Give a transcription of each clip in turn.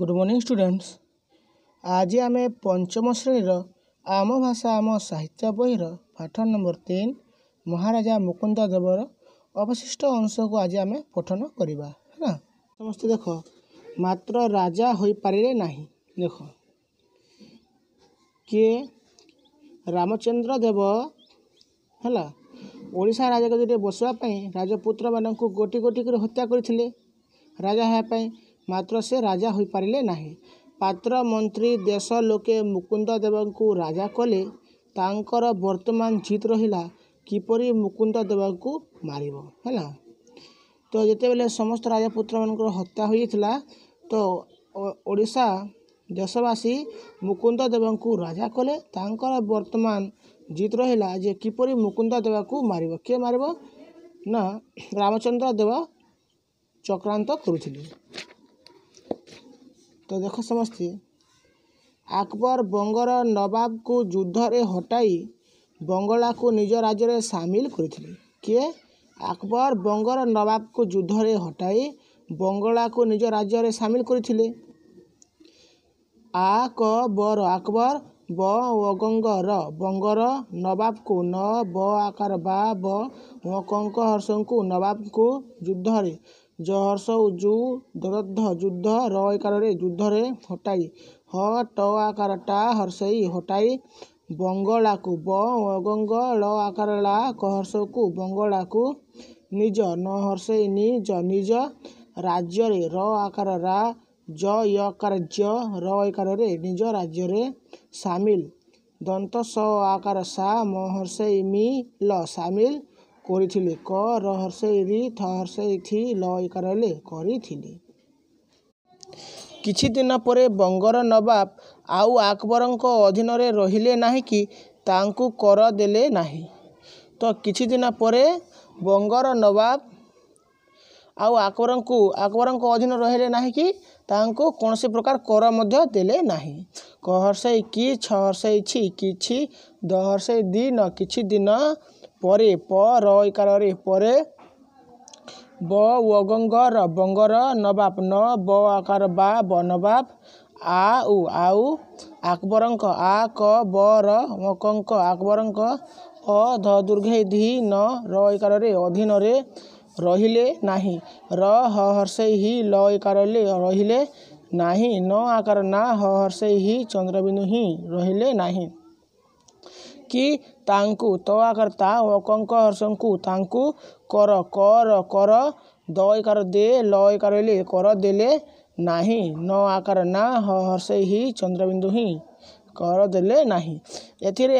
good morning students ଆଜି ଆମେ ପଞ୍ଚମ ଶ୍ରେଣୀର ଆମ ଭାଷା ଆମ ସାହିତ୍ୟ ବହିର ପାଠ ନମ୍ବର ତିନି ମହାରାଜା ମୁକୁନ୍ଦ ଦେବର ଅବଶିଷ୍ଟ ଅଂଶକୁ ଆଜି ଆମେ ପଠନ କରିବା ହେଲା ସମସ୍ତେ ଦେଖ ମାତ୍ର ରାଜା ହୋଇପାରିଲେ ନାହିଁ ଦେଖ କିଏ ରାମଚନ୍ଦ୍ର ଦେବ ହେଲା ଓଡ଼ିଶା ରାଜଗଦୀରେ ବସିବା ପାଇଁ ରାଜପୁତ୍ରମାନଙ୍କୁ ଗୋଟି ଗୋଟି କରି ହତ୍ୟା କରିଥିଲେ ରାଜା ହେବା ପାଇଁ ମାତ୍ର ସେ ରାଜା ହୋଇପାରିଲେ ନାହିଁ ପାତ୍ର ମନ୍ତ୍ରୀ ଦେଶ ଲୋକେ ମୁକୁନ୍ଦଦେବଙ୍କୁ ରାଜା କଲେ ତାଙ୍କର ବର୍ତ୍ତମାନ ଜିତ ରହିଲା କିପରି ମୁକୁନ୍ଦଦେବଙ୍କୁ ମାରିବ ହେଲା ତ ଯେତେବେଳେ ସମସ୍ତ ରାଜାପୁତ୍ରମାନଙ୍କର ହତ୍ୟା ହୋଇଯାଇଥିଲା ତ ଓଡ଼ିଶା ଦେଶବାସୀ ମୁକୁନ୍ଦଦେବଙ୍କୁ ରାଜା କଲେ ତାଙ୍କର ବର୍ତ୍ତମାନ ଜିତ ରହିଲା ଯେ କିପରି ମୁକୁନ୍ଦଦେବକୁ ମାରିବ କିଏ ମାରିବ ନା ରାମଚନ୍ଦ୍ର ଦେବ ଚକ୍ରାନ୍ତ କରୁଥିଲେ ତ ଦେଖ ସମସ୍ତେ ଆକବର ବଙ୍ଗର ନବାବକୁ ଯୁଦ୍ଧରେ ହଟାଇ ବଙ୍ଗଳାକୁ ନିଜ ରାଜ୍ୟରେ ସାମିଲ କରିଥିଲେ କିଏ ଆକବର ବଙ୍ଗର ନବାବକୁ ଯୁଦ୍ଧରେ ହଟାଇ ବଙ୍ଗଳାକୁ ନିଜ ରାଜ୍ୟରେ ସାମିଲ କରିଥିଲେ ଆ আকবর আকবর ব অগঙ্গর ବଙ୍ଗର ନବାବକୁ ନ ବ আକାର ବା ବ କଙ୍କ ହର୍ଷଙ୍କୁ ନବାବକୁ ଯୁଦ୍ଧରେ ଜହର୍ଷ ଉଜୁ ଦରଦ୍ଧ ଯୁଦ୍ଧ ର ଏକାରରେ ଯୁଦ୍ଧରେ ହଟାଇ ହ ଟ ଆକାରଟା ହର୍ଷେଇ ହଟାଇ ବଙ୍ଗଳାକୁ ବ ଅଗଙ୍ଗ ଳ ଆକାର ଲା କହର୍ଷକୁ ବଙ୍ଗଳାକୁ ନିଜ ନ ହର୍ଷେଇ ନିଜ ନିଜ ରାଜ୍ୟରେ ର ଆକାର ରା ଜ ୟ କାର୍ଯ୍ୟ ର ଏକାରରେ ନିଜ ରାଜ୍ୟରେ ସାମିଲ ଦନ୍ତ ସ ଆକାର ସା ମ ହର୍ଷେଇ ମି ଲ ସାମିଲ କରିଥିଲି କ ର ହର୍ଷେଇ ରି ଥ ହର୍ଷେଇ ଥି ଲ ଇକାରରେ କରିଥିଲି କିଛି ଦିନ ପରେ ବଙ୍ଗର ନବାବ ଆଉ ଆକବରଙ୍କ ଅଧୀନରେ ରହିଲେ ନାହିଁ କି ତାଙ୍କୁ କର ଦେଲେ ନାହିଁ ତ କିଛି ଦିନ ପରେ ବଙ୍ଗର ନବାବ ଆଉ ଆକବରଙ୍କୁ ଆକବରଙ୍କ ଅଧୀନ ରହିଲେ ନାହିଁ କି ତାଙ୍କୁ କୌଣସି ପ୍ରକାର କର ମଧ୍ୟ ଦେଲେ ନାହିଁ କ ହର୍ଷେଇ କି ଛ ହର୍ଷେଇ ଛି କିଛି ଦ ହର୍ଷେଇ ଦିନ କିଛି ଦିନ ପରେ ପ ର ଇକାରରେ ପରେ ବ ଅଗଙ୍ଗର ବଙ୍ଗର ନବାବ ନ ବ ଆକାର ବା ବ ନବାବ ଆ ଉ ଆଉ ଆକବରଙ୍କ ଆ କ ବ ର ମକଙ୍କ ଆକବରଙ୍କ ଅ ଧ ଦୁର୍ଘେଇ ଧି ନ ର ଇକାରରେ ଅଧୀନରେ ରହିଲେ ନାହିଁ ର ହ ହର୍ଷେଇ ହି ଲ ଇକାରରେ ରହିଲେ ନାହିଁ ନ ଆକାର ନା ହ ହର୍ଷେଇ ହି ଚନ୍ଦ୍ରବିନ୍ଦୁ ହିଁ ରହିଲେ ନାହିଁ କି ତାଙ୍କୁ ତ ଆକାର ତା ଅକଙ୍କ ହର୍ଷଙ୍କୁ ତାଙ୍କୁ କର କର କର ଦ ଏକାର ଦେ ଲ ଏକାର ଲେ କର ଦେଲେ ନାହିଁ ନ ଆକାର ନା ହର୍ଷେଇ ହି ଚନ୍ଦ୍ରବିନ୍ଦୁ ହିଁ କର ଦେଲେ ନାହିଁ ଏଥିରେ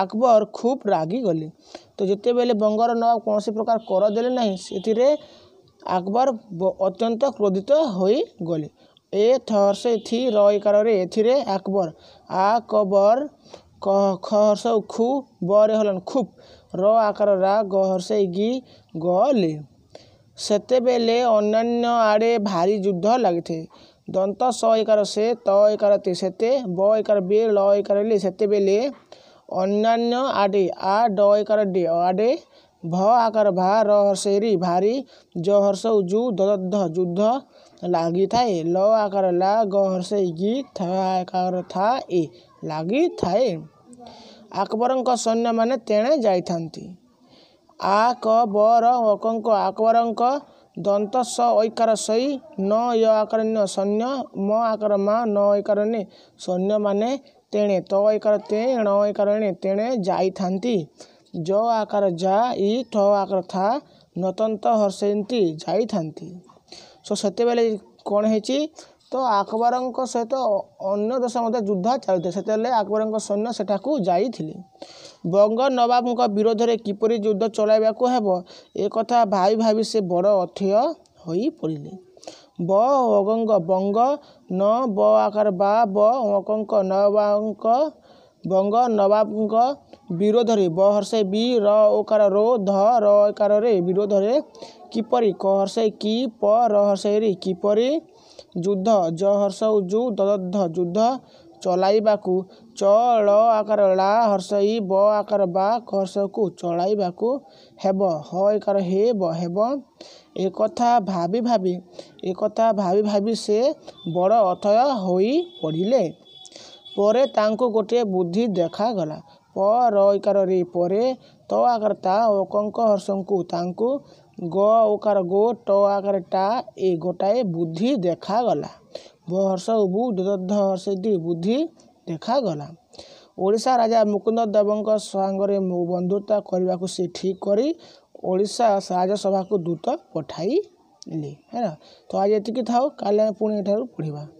ଆକବର ଖୁବ୍ ରାଗିଗଲେ ତ ଯେତେବେଳେ ବଙ୍ଗର ନ କୌଣସି ପ୍ରକାର କର ଦେଲେ ନାହିଁ ସେଥିରେ ଆକବର ଅତ୍ୟନ୍ତ କ୍ରୋଧିତ ହୋଇଗଲେ ଏ ଥର୍ସେ ଥି ର ଏକାରରେ ଏଥିରେ ଆକବର ଆକବର କ ଖୁ ବରେ ହଲନ ଖୁବ୍ ର ଆକାର ରା ଗ ହର୍ଷେ ଗି ଗଲେ ସେତେବେଳେ ଅନ୍ୟାନ୍ୟ ଆଡ଼େ ଭାରି ଯୁଦ୍ଧ ଲାଗିଥାଏ ଦନ୍ତ ସ ଏକାର ସେ ତ ଏକାର ତି ସେତେ ବ ଏକାର ବି ଲ ଏକାର ଲି ସେତେବେଳେ ଅନ୍ୟାନ୍ୟ ଆଡ଼େ ଆ ଡ ଏକାର ଡି ଆଡ଼େ ଭ ଆକାର ଭା ର ଭାରି ଜ ହର୍ଷ ଉ ଯୁଦ୍ଧ ଲାଗିଥାଏ ଲ ଆକାର ଲା ଗ ଗହର୍ଷେଇକି ଥ ଆକାର ଥା ଏ ଲାଗିଥାଏ ଆକବରଙ୍କ ସୈନ୍ୟମାନେ ତେଣେ ଯାଇଥାନ୍ତି ଆ କ ବର ଅକଙ୍କ ଆକବରଙ୍କ ଦନ୍ତ ସ ଐକାର ଶୈ ନ ୟ ଆକାରଣ୍ୟ ସୈନ୍ୟ ମ ଆକାର ମା ନ ଐକାରଣୀ ସୈନ୍ୟମାନେ ତେଣେ ତ ଐକାର ତେ ଣ ଐକାରଣୀ ତେଣେ ଯାଇଥାନ୍ତି ଯ ଆକାର ଯା ଇ ଠ ଆକାର ଥା ନତନ୍ତ ହର୍ଷେନ୍ତି ଯାଇଥାନ୍ତି ସୋ ସେତେବେଳେ କ'ଣ ହେଇଛି ତ ଆକବରଙ୍କ ସହିତ ଅନ୍ୟ ଦେଶ ମଧ୍ୟ ଯୁଦ୍ଧ ଚାଲିଥିଲା ସେତେବେଳେ ଆକବରଙ୍କ ସୈନ୍ୟ ସେଠାକୁ ଯାଇଥିଲେ ବଙ୍ଗ ନବାବଙ୍କ ବିରୋଧରେ କିପରି ଯୁଦ୍ଧ ଚଳାଇବାକୁ ହେବ ଏକଥା ଭାବି ଭାବି ସେ ବଡ଼ ଅଥୟ ହୋଇପଡ଼ିଲେ ବ ଅଗଙ୍ଗ ବଙ୍ଗ ନ ବ ଆକାର ବା ବ ଅକଙ୍କ ନବାବଙ୍କ ବଙ୍ଗ ନବାବଙ୍କ ବିରୋଧରେ ବହର୍ଷେ ବି ର ଓକାର ରୋ ଧ ର ଏକାରରେ ବିରୋଧରେ କିପରି କ ହର୍ଷେ କି ପ ର ହର୍ଷେ ରି କିପରି ଯୁଦ୍ଧ ଜ ହର୍ଷ ଉଜୁ ଦଧ ଯୁଦ୍ଧ ଚଲାଇବାକୁ ଚ ଳ ଆକାର ଳା ହର୍ଷ ଇ ବ ଆକାର ବା ହର୍ଷକୁ ଚଳାଇବାକୁ ହେବ ହ ଏକାର ହେବ ହେବ ଏକଥା ଭାବି ଭାବି ଏକଥା ଭାବି ଭାବି ସେ ବଡ଼ ଅଥୟ ହୋଇ ପଡ଼ିଲେ ପରେ ତାଙ୍କୁ ଗୋଟିଏ ବୁଦ୍ଧି ଦେଖାଗଲା ପ ର ଇକାରରେ ପରେ ତ ଆକାର ତା ଓ କଙ୍କ ହର୍ଷଙ୍କୁ ତାଙ୍କୁ ଗ ଓକାର ଗୋ ଟ ଆକାର ଟା ଏ ଗୋଟାଏ ବୁଦ୍ଧି ଦେଖାଗଲା ବ ହର୍ଷ ବୁ ଦଧ ହର୍ଷଟି ବୁଦ୍ଧି ଦେଖାଗଲା ଓଡ଼ିଶା ରାଜା ମୁକୁନ୍ଦ ଦେବଙ୍କ ସାଙ୍ଗରେ ବନ୍ଧୁତା କରିବାକୁ ସେ ଠିକ୍ କରି ଓଡ଼ିଶା ରାଜସଭାକୁ ଦୂତ ପଠାଇଲେ ହେଲା ତ ଆଜି ଏତିକି ଥାଉ କାଲି ଆମେ ପୁଣି ଏଠାରୁ ପଢ଼ିବା